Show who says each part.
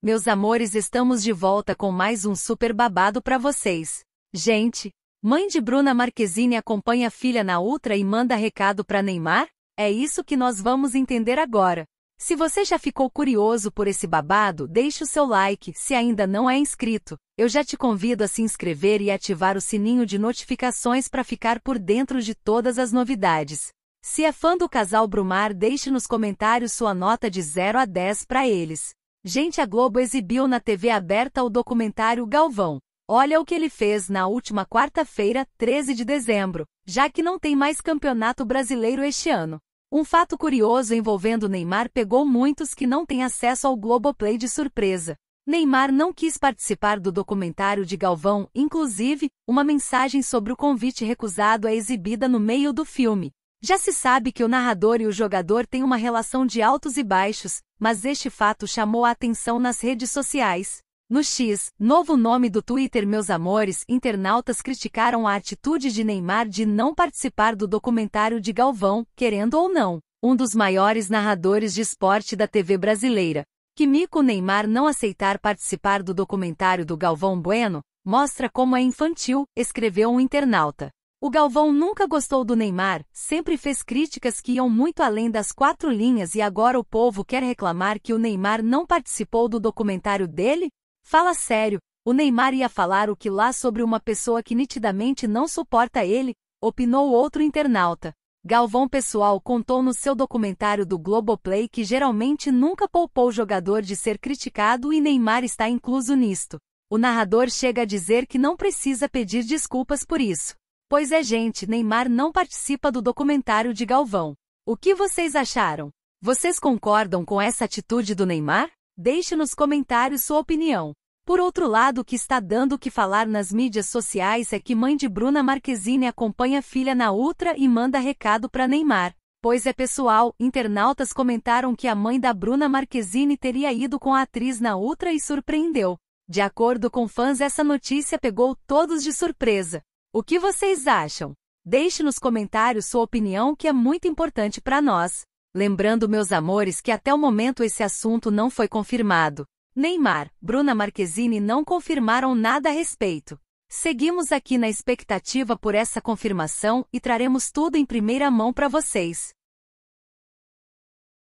Speaker 1: Meus amores, estamos de volta com mais um super babado para vocês. Gente, mãe de Bruna Marquezine acompanha a filha na Ultra e manda recado para Neymar? É isso que nós vamos entender agora. Se você já ficou curioso por esse babado, deixe o seu like. Se ainda não é inscrito, eu já te convido a se inscrever e ativar o sininho de notificações para ficar por dentro de todas as novidades. Se é fã do casal Brumar, deixe nos comentários sua nota de 0 a 10 para eles. Gente, a Globo exibiu na TV aberta o documentário Galvão. Olha o que ele fez na última quarta-feira, 13 de dezembro, já que não tem mais campeonato brasileiro este ano. Um fato curioso envolvendo Neymar pegou muitos que não têm acesso ao Globoplay de surpresa. Neymar não quis participar do documentário de Galvão, inclusive, uma mensagem sobre o convite recusado é exibida no meio do filme. Já se sabe que o narrador e o jogador têm uma relação de altos e baixos, mas este fato chamou a atenção nas redes sociais. No X, novo nome do Twitter Meus Amores, internautas criticaram a atitude de Neymar de não participar do documentário de Galvão, querendo ou não, um dos maiores narradores de esporte da TV brasileira. Que Mico Neymar não aceitar participar do documentário do Galvão Bueno, mostra como é infantil, escreveu um internauta. O Galvão nunca gostou do Neymar, sempre fez críticas que iam muito além das quatro linhas e agora o povo quer reclamar que o Neymar não participou do documentário dele? Fala sério, o Neymar ia falar o que lá sobre uma pessoa que nitidamente não suporta ele, opinou outro internauta. Galvão Pessoal contou no seu documentário do Globoplay que geralmente nunca poupou o jogador de ser criticado e Neymar está incluso nisto. O narrador chega a dizer que não precisa pedir desculpas por isso. Pois é, gente, Neymar não participa do documentário de Galvão. O que vocês acharam? Vocês concordam com essa atitude do Neymar? Deixe nos comentários sua opinião. Por outro lado, o que está dando o que falar nas mídias sociais é que mãe de Bruna Marquezine acompanha filha na Ultra e manda recado para Neymar. Pois é pessoal, internautas comentaram que a mãe da Bruna Marquezine teria ido com a atriz na Ultra e surpreendeu. De acordo com fãs, essa notícia pegou todos de surpresa. O que vocês acham? Deixe nos comentários sua opinião que é muito importante para nós. Lembrando, meus amores, que até o momento esse assunto não foi confirmado. Neymar, Bruna Marquezine não confirmaram nada a respeito. Seguimos aqui na expectativa por essa confirmação e traremos tudo em primeira mão para vocês.